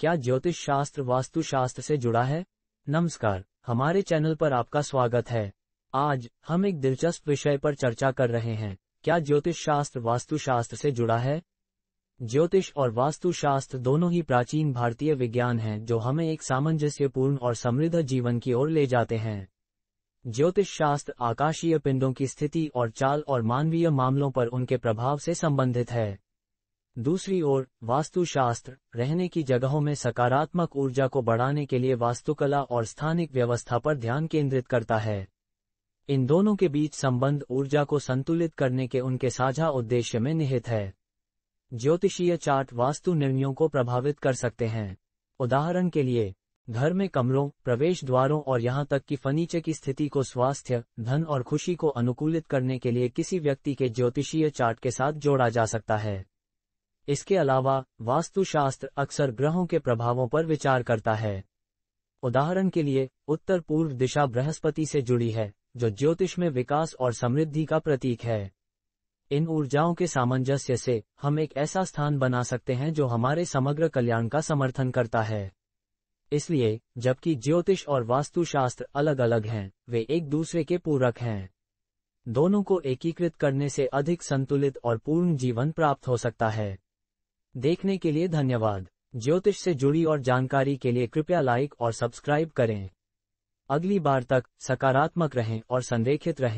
क्या ज्योतिष शास्त्र वास्तु शास्त्र से जुड़ा है नमस्कार हमारे चैनल पर आपका स्वागत है आज हम एक दिलचस्प विषय पर चर्चा कर रहे हैं क्या ज्योतिष शास्त्र वास्तु शास्त्र से जुड़ा है ज्योतिष और वास्तु शास्त्र दोनों ही प्राचीन भारतीय विज्ञान हैं जो हमें एक सामंजस्यपूर्ण और समृद्ध जीवन की ओर ले जाते हैं ज्योतिष शास्त्र आकाशीय पिंडों की स्थिति और चाल और मानवीय मामलों पर उनके प्रभाव से संबंधित है दूसरी ओर वास्तुशास्त्र रहने की जगहों में सकारात्मक ऊर्जा को बढ़ाने के लिए वास्तुकला और स्थानिक व्यवस्था पर ध्यान केंद्रित करता है इन दोनों के बीच संबंध ऊर्जा को संतुलित करने के उनके साझा उद्देश्य में निहित है ज्योतिषीय चार्ट वास्तु निर्णयों को प्रभावित कर सकते हैं उदाहरण के लिए घर में कमरों प्रवेश द्वारों और यहाँ तक कि फर्नीचर की स्थिति को स्वास्थ्य धन और खुशी को अनुकूलित करने के लिए किसी व्यक्ति के ज्योतिषीय चार्ट के साथ जोड़ा जा सकता है इसके अलावा वास्तुशास्त्र अक्सर ग्रहों के प्रभावों पर विचार करता है उदाहरण के लिए उत्तर पूर्व दिशा बृहस्पति से जुड़ी है जो ज्योतिष में विकास और समृद्धि का प्रतीक है इन ऊर्जाओं के सामंजस्य से हम एक ऐसा स्थान बना सकते हैं जो हमारे समग्र कल्याण का समर्थन करता है इसलिए जबकि ज्योतिष और वास्तुशास्त्र अलग अलग हैं वे एक दूसरे के पूरक हैं दोनों को एकीकृत करने से अधिक संतुलित और पूर्ण जीवन प्राप्त हो सकता है देखने के लिए धन्यवाद ज्योतिष से जुड़ी और जानकारी के लिए कृपया लाइक और सब्सक्राइब करें अगली बार तक सकारात्मक रहें और संरेखित रहें